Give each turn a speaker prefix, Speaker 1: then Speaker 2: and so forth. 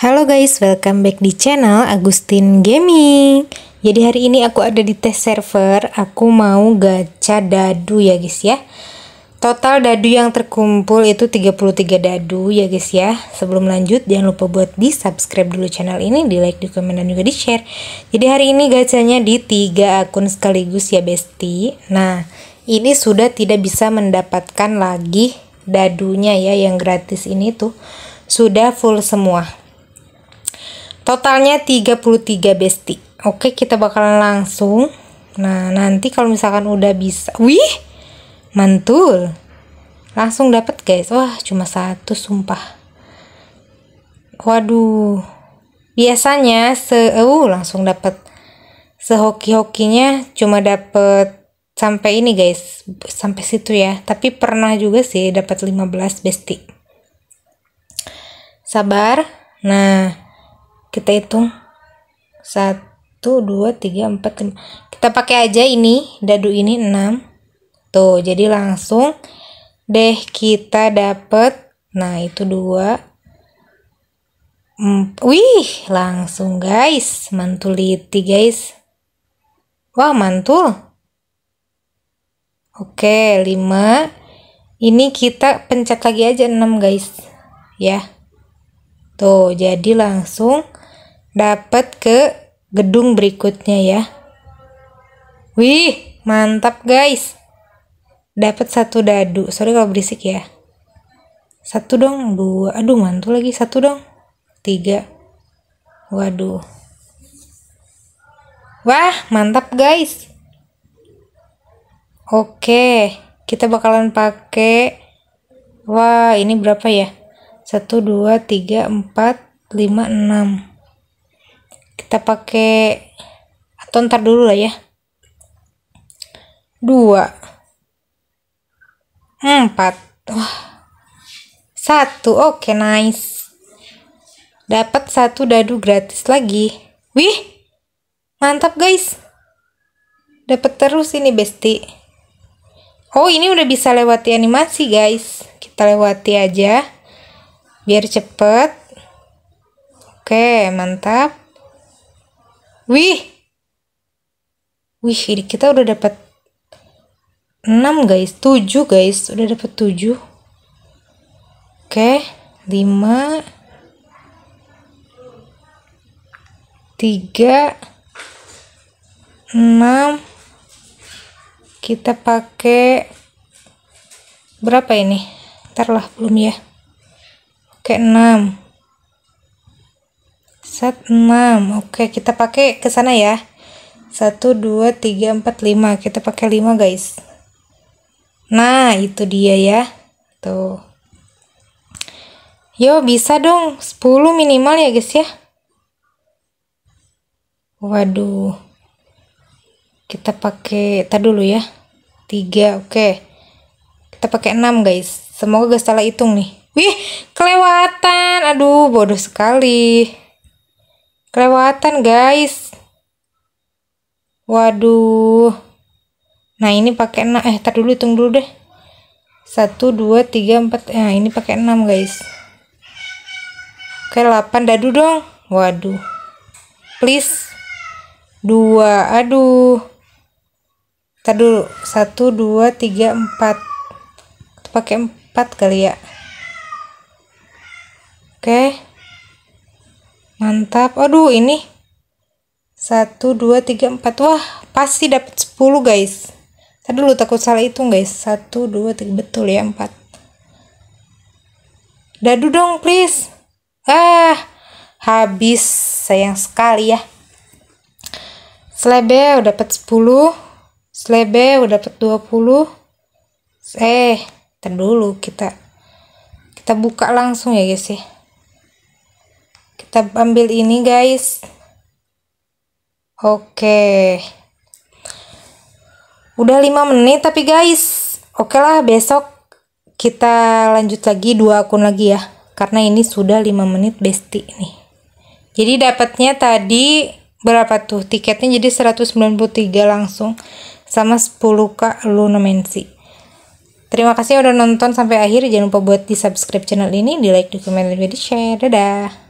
Speaker 1: Halo guys, welcome back di channel Agustin Gaming Jadi hari ini aku ada di test server Aku mau gacha dadu ya guys ya Total dadu yang terkumpul itu 33 dadu ya guys ya Sebelum lanjut jangan lupa buat di subscribe dulu channel ini Di like, di komen, dan juga di share Jadi hari ini gacanya di 3 akun sekaligus ya besti Nah ini sudah tidak bisa mendapatkan lagi dadunya ya yang gratis ini tuh sudah full semua totalnya 33 bestie. oke kita bakalan langsung nah nanti kalau misalkan udah bisa wih mantul langsung dapat guys wah cuma satu sumpah waduh biasanya se uh, langsung dapat sehoki-hokinya cuma dapat sampai ini guys sampai situ ya tapi pernah juga sih dapat 15 bestie sabar nah kita hitung satu dua tiga empat lima. kita pakai aja ini dadu ini 6 tuh jadi langsung deh kita dapet nah itu dua wih langsung guys mantuliti guys wah mantul oke 5 ini kita pencet lagi aja 6 guys ya tuh jadi langsung dapat ke gedung berikutnya ya. Wih, mantap guys. Dapat satu dadu. Sorry kalau berisik ya. Satu dong, dua. Aduh, mantul lagi. Satu dong. Tiga. Waduh. Wah, mantap guys. Oke, kita bakalan pakai Wah, ini berapa ya? Satu, dua, tiga, empat, lima, enam kita pakai atau ntar dulu lah ya dua empat wah satu oke okay, nice dapat satu dadu gratis lagi wih mantap guys dapat terus ini besti oh ini udah bisa lewati animasi guys kita lewati aja biar cepet oke okay, mantap Wih. Wih, ini kita udah dapat 6 guys, 7 guys, udah dapat 7. Oke, 5 3 6 kita pakai berapa ini? Ntar lah belum ya. Oke, 6 Set 6. Oke, kita pakai ke sana ya. 1 2 3 4 5. Kita pakai 5, guys. Nah, itu dia ya. Tuh. Yo, bisa dong 10 minimal ya, guys ya. Waduh. Kita pakai tar dulu ya. 3. Oke. Kita pakai 6, guys. Semoga gak salah hitung nih. Wih, kelewatan. Aduh, bodoh sekali. Kelewatan guys. Waduh. Nah ini pakai 6. Eh tar dulu hitung dulu deh. Satu dua tiga empat. Nah ini pakai enam guys. Oke 8 dadu dong. Waduh. Please. Dua. Aduh. Tar dulu. Satu dua tiga empat. Pakai empat kali ya. Oke. Okay mantap aduh ini 1 2 3 4 wah pasti dapat 10 guys tadi dulu takut salah itu, guys 1 2 3 betul ya 4 dadu dong please ah habis sayang sekali ya selebe udah dapat 10 selebe udah dapat 20 eh tunggu dulu kita kita buka langsung ya guys ya kita ambil ini guys oke udah 5 menit tapi guys oke lah besok kita lanjut lagi dua akun lagi ya karena ini sudah 5 menit besti nih jadi dapatnya tadi berapa tuh tiketnya jadi 193 langsung sama 10k Mensi terima kasih udah nonton sampai akhir jangan lupa buat di subscribe channel ini di like di komen dan di share dadah